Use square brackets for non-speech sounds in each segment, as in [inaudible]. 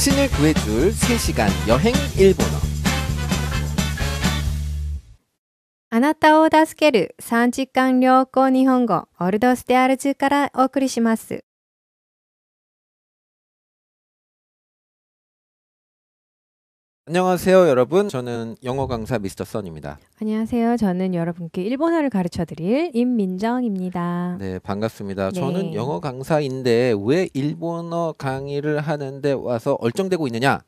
당신을구해줄3시간여행일본あなたを助ける3時間旅行日本語オルドステアルズからお送りします 안녕하세요, 여러분. 저는 영어 강사 미스터 선입니다. 안녕하세요. 저는 여러분께 일본어를 가르쳐 드릴 임민정입니다. 네, 반갑습니다. 네. 저는 영어 강사인데 왜 일본어 강의를 하는데 와서 얼쩡대고 있느냐?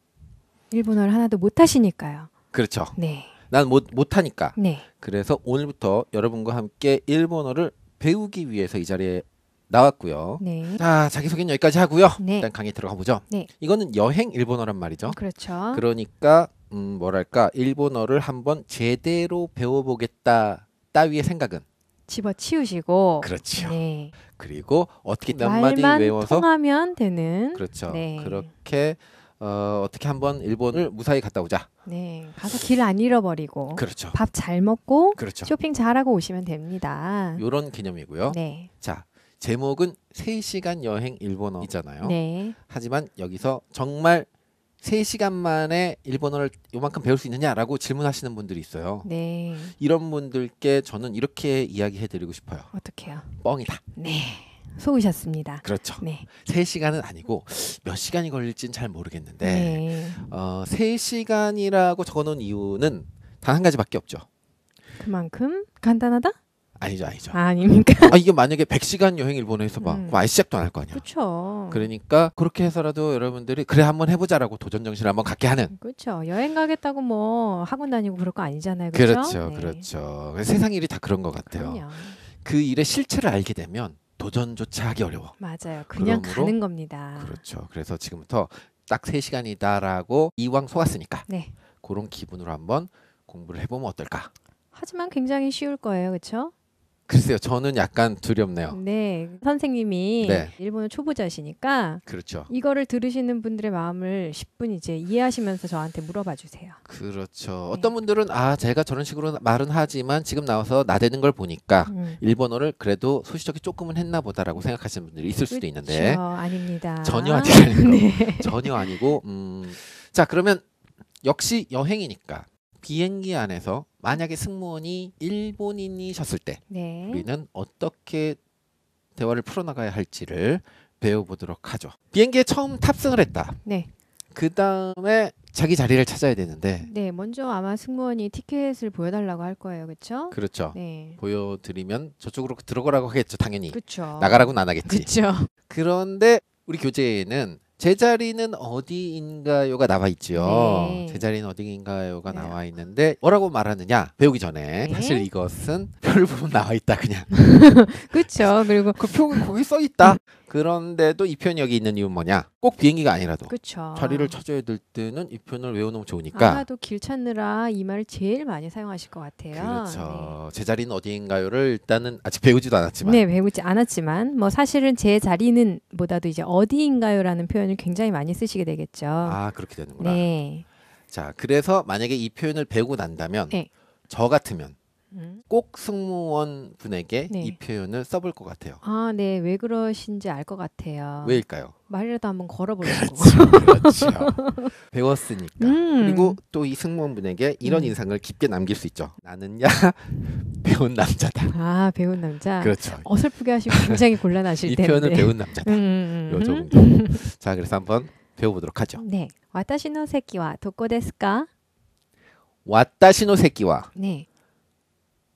일본어를 하나도 못 하시니까요. 그렇죠. 네. 난 못 못하니까. 네. 그래서 오늘부터 여러분과 함께 일본어를 배우기 위해서 이 자리에 나왔고요. 네. 자, 자기소개는 여기까지 하고요. 네. 일단 강의 들어가 보죠. 네. 이거는 여행 일본어란 말이죠. 그렇죠. 그러니까 음, 뭐랄까 일본어를 한번 제대로 배워보겠다 따위의 생각은 집어치우시고 그렇죠. 네. 그리고 어떻게 몇 마디 외워서 통하면 되는 그렇죠. 네. 그렇게 어, 어떻게 한번 일본을 무사히 갔다 오자. 네, 가서 길 안 잃어버리고, 그렇죠. 밥잘 먹고, 그렇죠. 쇼핑 잘하고 오시면 됩니다. 이런 개념이고요. 네. 자, 제목은 3시간 여행 일본어이잖아요. 네. 하지만 여기서 정말 3시간 만에 일본어를 요만큼 배울 수 있느냐라고 질문하시는 분들이 있어요. 네. 이런 분들께 저는 이렇게 이야기해 드리고 싶어요. 어떻게요? 뻥이다. 네. 속으셨습니다. 그렇죠. 네. 3시간은 아니고 몇 시간이 걸릴진 잘 모르겠는데 네. 어, 3시간이라고 적어 놓은 이유는 단 한 가지밖에 없죠. 그만큼 간단하다? 아니죠, 아니죠. 아닙니까? 아, 아 이게 만약에 100시간 여행 일본에서 막 음. 아예 시작도 안 할 거 아니야. 그렇죠. 그러니까 그렇게 해서라도 여러분들이 그래 한번 해보자라고 도전 정신을 한번 갖게 하는. 그렇죠. 여행 가겠다고 뭐 학원 다니고 그럴 거 아니잖아요. 그렇죠, 그렇죠. 네. 그렇죠. 세상 일이 다 그런 것 같아요. 그럼요. 그 일의 실체를 알게 되면 도전조차 하기 어려워. 맞아요. 그냥 가는 겁니다. 그렇죠. 그래서 지금부터 딱 3시간이다라고 이왕 속았으니까 네. 그런 기분으로 한번 공부를 해보면 어떨까? 하지만 굉장히 쉬울 거예요. 그렇죠? 글쎄요, 저는 약간 두렵네요. 네, 선생님이 네. 일본어 초보자시니까 그렇죠. 이거를 들으시는 분들의 마음을 10분 이제 이해하시면서 저한테 물어봐 주세요. 그렇죠. 네. 어떤 분들은 아 제가 저런 식으로 말은 하지만 지금 나와서 나대는 걸 보니까 음. 일본어를 그래도 소시적이 조금은 했나 보다라고 생각하시는 분들이 있을 수도 그렇죠. 있는데 그렇죠. 아닙니다. 전혀 아니고 [laughs] 네. 전혀 아니고 음, 자 그러면 역시 여행이니까 비행기 안에서 만약에 승무원이 일본인이셨을 때 네. 우리는 어떻게 대화를 풀어나가야 할지를 배워보도록 하죠. 비행기에 처음 탑승을 했다. 네. 그 다음에 자기 자리를 찾아야 되는데. 네, 먼저 아마 승무원이 티켓을 보여달라고 할 거예요, 그렇죠? 그렇죠. 네. 보여드리면 저쪽으로 들어가라고 하겠죠, 당연히. 그렇죠. 나가라고는 안 하겠지. 그렇죠. 그런데 우리 교재에는 제자리는 어디인가요가 나와 있죠 네. 제자리는 어디인가요가 네. 나와 있는데 뭐라고 말하느냐 배우기 전에 네. 사실 이것은 별 부분 나와 있다 그냥. [laughs] 그렇죠. 그리고 그 표가 거기 써 있다. 그런데도 이 편이 여기 있는 이유는 뭐냐? 꼭 비행기가 아니라도 그쵸. 자리를 찾아야 될 때는 이 편을 외우는게 좋으니까. 아마도 길 찾느라 이 말을 제일 많이 사용하실 것 같아요. 그렇죠. 네. 제 자리는 어디인가요를 일단은 아직 배우지도 않았지만. 네, 배우지 않았지만 뭐 사실은 제 자리는 보다도 이제 어디인가요라는 표현을 굉장히 많이 쓰시게 되겠죠. 아 그렇게 되는구나. 네. 자, 그래서 만약에 이 표현을 배우고 난다면 네. 저 같으면 음. 꼭 승무원 분에게 네. 이 표현을 써볼 것 같아요. 아, 네. 왜 그러신지 알 것 같아요. 왜일까요? 말이라도 한번 걸어보려고. 그렇죠. 그렇죠. [laughs] 배웠으니까. 음. 그리고 또 이 승무원 분에게 이런 음. 인상을 깊게 남길 수 있죠. 나는야 [laughs] 배운 남자다. 아, 배운 남자. 그렇죠. 어설프게 하시면 굉장히 곤란하실 [laughs] 텐데. 이 표현은 배운 남자다. 음, 음, 음, 요 정도. 자, 그래서 한번 배워보도록 하죠. 네. 와타시노 새끼와 도코 데스까? 와타시노 새끼와. 네.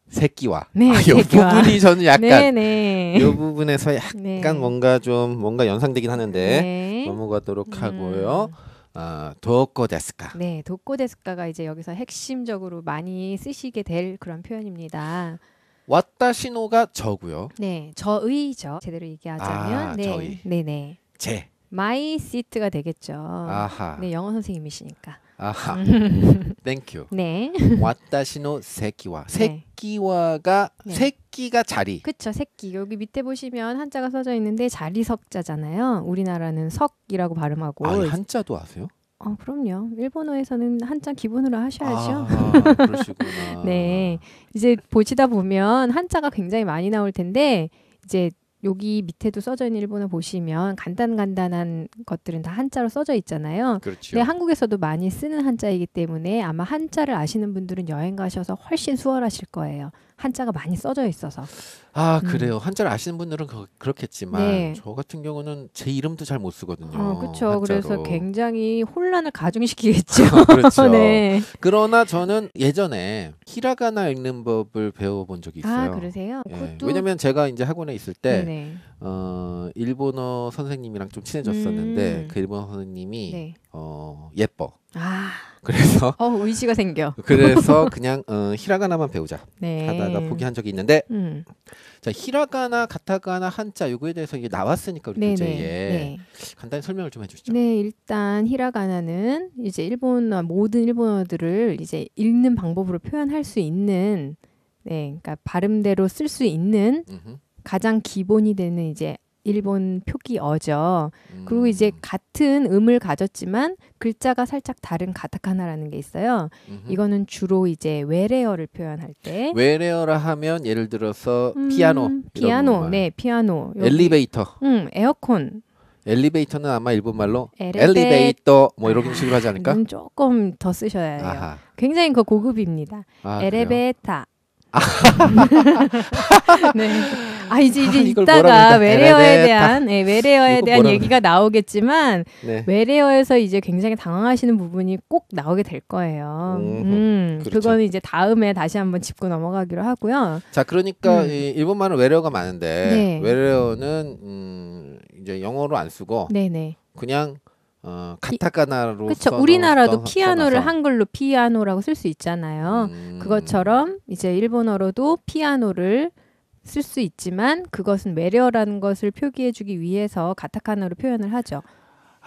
새끼와 네, 아, 이 부분이 저는 [laughs] 약간 네, 이 네. 부분에서 약간 네. 뭔가 좀 뭔가 연상되긴 하는데 네. 넘어가도록 음. 하고요. 아, 도코데스카. 네, 도코데스카가 이제 여기서 핵심적으로 많이 쓰시게 될 그런 표현입니다. 왔다 신호가 저고요. 네, 저의죠. 제대로 얘기하자면 아, 네, 저의. 네네. 제. 마이 시트가 되겠죠. 아하. 네, 영어 선생님이시니까. 아하. 땡큐. 음. 네. 와타시노 세키와. 네. 세키와가 네. 세키가 자리. 그쵸 세키. 여기 밑에 보시면 한자가 써져 있는데 자리석자잖아요. 우리나라는 석이라고 발음하고. 아 한자도 아세요? 어, 그럼요. 일본어에서는 한자 기본으로 하셔야죠. 아, [laughs] 네. 이제 보시다 보면 한자가 굉장히 많이 나올 텐데 이제 여기 밑에도 써져 있는 일본어 보시면 간단간단한 것들은 다 한자로 써져 있잖아요. 그렇죠. 근데 한국에서도 많이 쓰는 한자이기 때문에 아마 한자를 아시는 분들은 여행 가셔서 훨씬 수월하실 거예요. 한자가 많이 써져 있어서. 아 음. 그래요. 음. 한자를 아시는 분들은 그, 렇겠지만저 네. 같은 경우는 제 이름도 잘 못 쓰거든요. 어, 그렇죠. 그래서 굉장히 혼란을 가중시키겠죠. [laughs] 그렇죠. [laughs] 네. 그러나 저는 예전에 히라가나 읽는 법을 배워본 적이 아, 있어요. 아 그러세요? 예. 그것도... 왜냐면 제가 이제 학원에 있을 때. 네네. 어, 일본어 선생님이랑 좀 친해졌었는데 음. 그 일본어 선생님이 네. 어, 예뻐. 아. 그래서 [laughs] 어, 의지가 생겨. [laughs] 그래서 그냥 어, 히라가나만 배우자 네. 하다가 포기한 적이 있는데 음. 자 히라가나, 가타가나, 한자 요거에 대해서 이게 나왔으니까 우리 교재에 네, 네. 네. 간단히 설명을 좀 해주시죠. 네, 일단 히라가나는 이제 일본어 모든 일본어들을 이제 읽는 방법으로 표현할 수 있는 네, 그러니까 발음대로 쓸 수 있는 음흠. 가장 기본이 되는 이제 일본 표기어죠. 음. 그리고 이제 같은 음을 가졌지만 글자가 살짝 다른 가타카나라는 게 있어요. 음흠. 이거는 주로 이제 외래어를 표현할 때 외래어라 하면 예를 들어서 음, 피아노 피아노 네 피아노 여기. 엘리베이터 음 에어컨 엘리베이터는 아마 일본말로 엘리베... 이터뭐 이런 아, 식으로 하지 않을까? 조금 더 쓰셔야 해요. 아하. 굉장히 그 고급입니다. 아, 엘리베이터. 아. [laughs] 네. 아 이제 이제 [laughs] 이따가 외래어에 네, 네, 네, 대한 네, 외래어에 대한 얘기가 나오겠지만 네. 외래어에서 이제 굉장히 당황하시는 부분이 꼭 나오게 될 거예요. 음, 음 그렇죠. 그건 이제 다음에 다시 한번 짚고 넘어가기로 하고요. 자, 그러니까 음. 이 일본말은 외래어가 많은데 네. 외래어는 음, 이제 영어로 안 쓰고 네네. 그냥 어, 카타카나로 그렇죠. 우리나라도 피아노를 한글로 피아노라고 쓸 수 있잖아요. 음. 그것처럼 이제 일본어로도 피아노를 쓸수 있지만 그것은 외려라는 것을 표기해주기 위해서 가타카나로 표현을 하죠.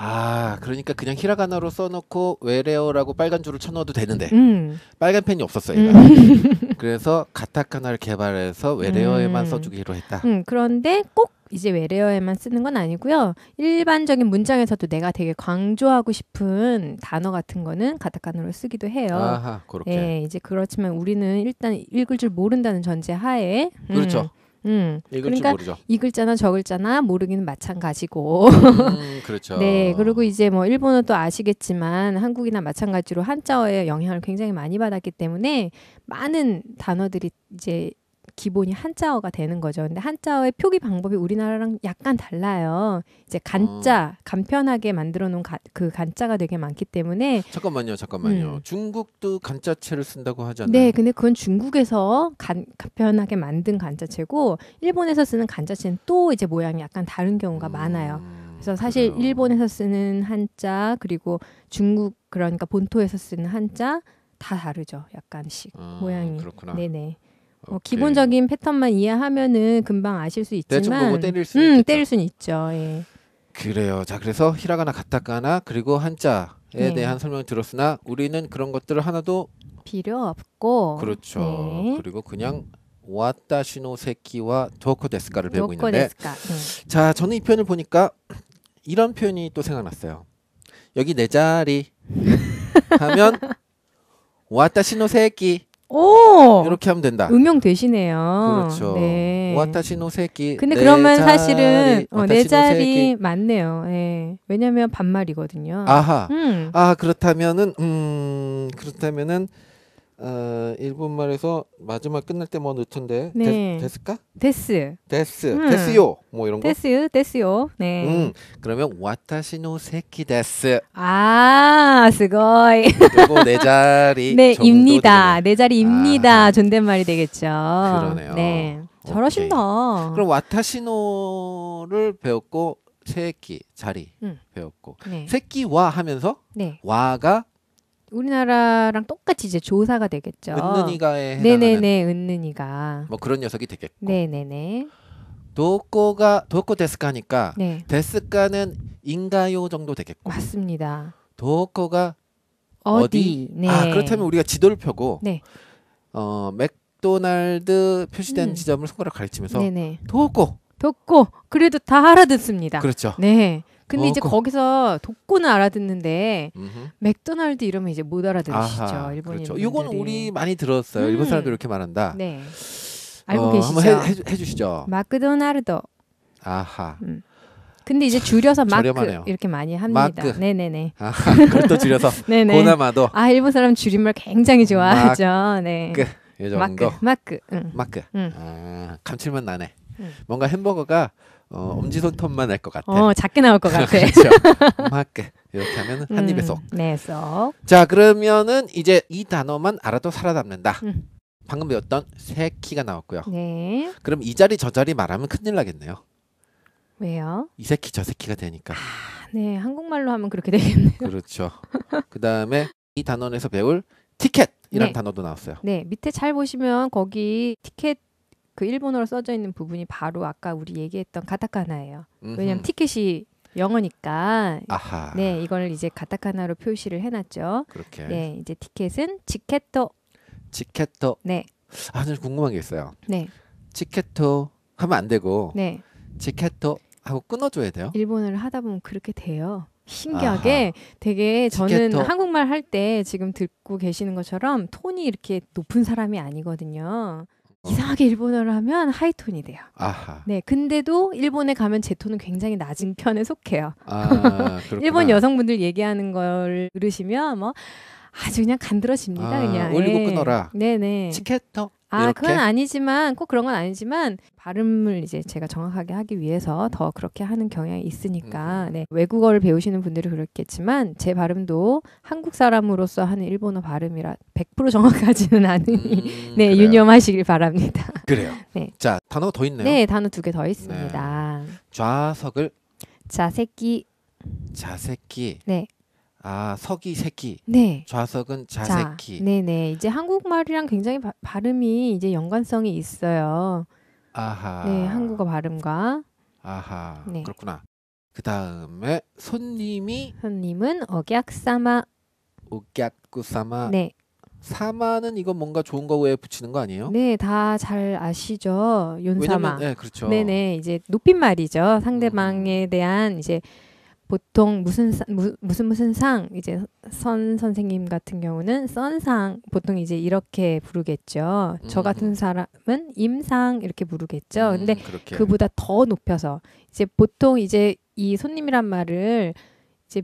아 그러니까 그냥 히라가나로 써놓고 외래어라고 빨간 줄을 쳐넣어도 되는데 음. 빨간 펜이 없었어요. 음. [laughs] 그래서 가타카나를 개발해서 외래어에만 음. 써주기로 했다. 음, 그런데 꼭 이제 외래어에만 쓰는 건 아니고요. 일반적인 문장에서도 내가 되게 강조하고 싶은 단어 같은 거는 가타카나로 쓰기도 해요. 아하, 그렇게. 예, 이제 그렇지만 우리는 일단 읽을 줄 모른다는 전제 하에 음, 그렇죠. 음, 그러니까 모르죠. 이 글자나 저 글자나 모르기는 마찬가지고. 음, 그렇죠. [laughs] 네, 그리고 이제 뭐 일본어도 아시겠지만 한국이나 마찬가지로 한자어의 영향을 굉장히 많이 받았기 때문에 많은 단어들이 이제 기본이 한자어가 되는 거죠. 근데 한자어의 표기 방법이 우리나라랑 약간 달라요. 이제 간자 어. 간편하게 만들어 놓은 가, 그 간자가 되게 많기 때문에 잠깐만요, 잠깐만요. 음. 중국도 간자체를 쓴다고 하잖아요. 네, 근데 그건 중국에서 간, 간편하게 만든 간자체고 일본에서 쓰는 간자체는 또 이제 모양이 약간 다른 경우가 음. 많아요. 그래서 사실 그래요. 일본에서 쓰는 한자 그리고 중국 그러니까 본토에서 쓰는 한자 다 다르죠. 약간씩 음, 모양이. 그렇구나. 네네. 어, 기본적인 패턴만 이해하면은 금방 아실 수 있지만 때릴 수 음, 때릴 수 있죠. 예. 그래요. 자, 그래서 히라가나 가타카나 그리고 한자에 네. 대한 설명을 들었으나 우리는 그런 것들을 하나도 필요 없고 그렇죠. 네. 그리고 그냥 와타시노 세키와 도코 데스카를 배우고 있는데 데스카. 네. 자, 저는 이 표현을 보니까 이런 표현이 또 생각났어요. 여기 내 자리 [laughs] 하면 와타시노 세키 오! 이렇게 하면 된다. 음용 되시네요. 그렇죠. 네. 와타시노 세끼. 근데 네 그러면 자리, 사실은 어, 네 자리 맞네요. 예. 왜냐면 반말이거든요. 아하. 음. 아, 그렇다면은 음, 그렇다면은 어, 일본말에서 마지막 끝날 때 뭐 넣던데 네. 데, 데스까? 데스. 데스. 음. 스요뭐 이런 거. 데스요. 스요 네. 음. 그러면 와타시노 세키 데스. 아, 스고이. 그리고 네 자리 [laughs] 네, 입니다. 되면. 네 자리입니다. 아. 존댓말이 되겠죠. 그러네요. 네. 잘하신다. 그럼 와타시노를 배웠고 세끼 자리 음. 배웠고 네. 세끼와 하면서 네. 와가 우리나라랑 똑같이 이제 조사가 되겠죠. 은는이가에 네네네 은는이가 뭐 그런 녀석이 되겠고. 네네네. 도코가 도코 데스카니까 네. 데스카는 인가요 정도 되겠고. 맞습니다. 도코가 어디? 어디? 네. 아 그렇다면 우리가 지도를 펴고 네. 어 맥도날드 표시된 음. 지점을 손가락 가리치면서 도코 도코 그래도 다 알아듣습니다. 그렇죠. 네. 근데 어, 이제 그 거... 거기서 독고는 알아듣는데 음흠. 맥도날드 이러면 이제 못 알아들으시죠 아하, 일본인 그렇죠. 이건 우리 많이 들었어요. 음. 일본 사람들 이렇게 말한다. 네. 알고 어, 계시죠? 한번 해, 해, 해 주시죠. 마크도날드. 아하. 음. 근데 이제 줄여서 마크 저렴하네요. 이렇게 많이 합니다. 마크. 네네네. 아, 그것도 줄여서 [laughs] 네네. 고나마도. 아 일본 사람 줄임말 굉장히 좋아하죠. 마크. 네. 이 정도. 마크. 마크. 응. 마크. 응. 아, 감칠맛 나네. 응. 뭔가 햄버거가 어, 엄지손톱만 할 것 같아. 어, 작게 나올 것 같아. 그렇죠. 막게 [laughs] 이렇게 하면 한 음, 입에 쏙. 네, 쏙. 자, 그러면은 이제 이 단어만 알아도 살아남는다. 음. 방금 배웠던 새 키가 나왔고요. 네. 그럼 이 자리 저 자리 말하면 큰일 나겠네요. 왜요? 이 새끼 저 새끼가 되니까. 아, 네, 한국말로 하면 그렇게 되겠네요. 그렇죠. 그 다음에 이 단원에서 배울 티켓이라는 네. 단어도 나왔어요. 네, 밑에 잘 보시면 거기 티켓 그 일본어로 써져 있는 부분이 바로 아까 우리 얘기했던 가타카나예요. 왜냐하면 티켓이 영어니까 아하. 네 이걸 이제 가타카나로 표시를 해놨죠. 그렇게. 네 이제 티켓은 지켓토. 지켓토. 네. 아, 저 궁금한 게 있어요. 네. 지켓토 하면 안 되고. 네. 지켓토 하고 끊어줘야 돼요. 일본어를 하다 보면 그렇게 돼요. 신기하게 아하. 되게 저는 지켓토. 한국말 할 때 지금 듣고 계시는 것처럼 톤이 이렇게 높은 사람이 아니거든요. 어. 이상하게 일본어를 하면 하이톤이 돼요. 아하. 네, 근데도 일본에 가면 제 톤은 굉장히 낮은 편에 속해요. 아, [laughs] 일본 여성분들 얘기하는 걸 들으시면 뭐 아주 그냥 간드러집니다. 아, 그냥 올리고 네. 끊어라. 네네. 치케터. 아 이렇게? 그건 아니지만 꼭 그런 건 아니지만 발음을 이제 제가 정확하게 하기 위해서 더 그렇게 하는 경향이 있으니까 네 외국어를 배우시는 분들이 그렇겠지만 제 발음도 한국 사람으로서 하는 일본어 발음이라 100% 정확하지는 않으니 음, [laughs] 네 유념하시길 바랍니다. 그래요. [laughs] 네. 자 단어 더 있네요. 네 단어 두 개 더 있습니다. 네. 좌석을 자새끼 자새끼 네아 석이 새끼. 네. 좌석은 자새끼. 네네. 이제 한국말이랑 굉장히 바, 발음이 이제 연관성이 있어요. 아하. 네, 한국어 발음과. 아하. 네. 그렇구나. 그 다음에 손님이 손님은 억약사마. 억약구사마. 네. 사마는 이거 뭔가 좋은 거 외에 붙이는 거 아니에요? 네, 다 잘 아시죠. 윤사마. 왜냐면, 네, 그렇죠. 네네. 이제 높임말이죠. 상대방에 음. 대한 이제 보통 무슨 사, 무, 무슨 무슨 상 이제 선 선생님 같은 경우는 선상 보통 이제 이렇게 부르겠죠. 음. 저 같은 사람은 임상 이렇게 부르겠죠. 음, 근데 그렇게. 그보다 더 높여서 이제 보통 이제 이 손님이란 말을 이제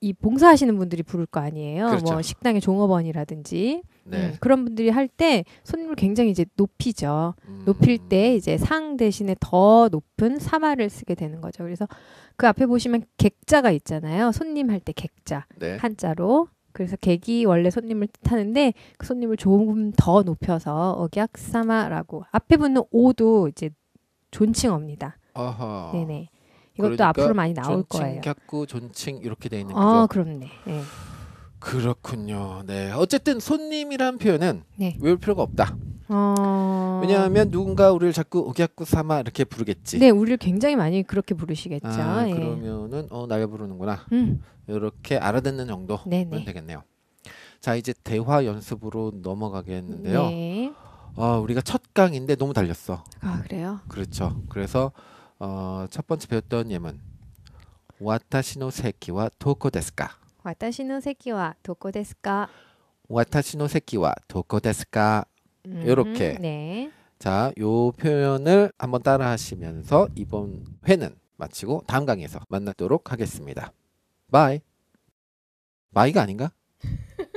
이 봉사하시는 분들이 부를 거 아니에요. 뭐 그렇죠. 뭐 식당의 종업원이라든지 네. 음, 그런 분들이 할 때 손님을 굉장히 이제 높이죠. 음. 높일 때 이제 상 대신에 더 높은 사마를 쓰게 되는 거죠. 그래서 그 앞에 보시면 객자가 있잖아요. 손님 할 때 객자 네. 한자로. 그래서 객이 원래 손님을 뜻하는데 그 손님을 조금 더 높여서 억약사마라고 앞에 붙는 오도 이제 존칭어입니다. 아하. 네네. 이것도 그러니까 앞으로 많이 나올 거예요. 존칭, 객구, 존칭 이렇게 돼 있는 아, 거죠. 아, 그렇네. 네. 그렇군요. 네. 어쨌든 손님이란 표현은 네. 외울 필요가 없다. 어... 왜냐하면 누군가 우리를 자꾸 오기야쿠 삼아 이렇게 부르겠지. 네, 우리를 굉장히 많이 그렇게 부르시겠죠. 아, 예. 그러면은 어 나가 부르는구나. 음. 이렇게 알아듣는 정도면 네네. 네. 되겠네요. 자, 이제 대화 연습으로 넘어가겠는데요. 네. 어, 우리가 첫 강인데 너무 달렸어. 아, 그래요? 그렇죠. 그래서 어, 첫 번째 배웠던 예문. 와타시노 세키와 토코 데스까? 私の席はどこですか?私の席はどこですか? 음, 렇게 네. 자, 요 표현을 한 번 따라 하시면서 이번 회는 마치고 다음 강의에서 만나도록 하겠습니다. 바이. 바이가 아닌가? [laughs]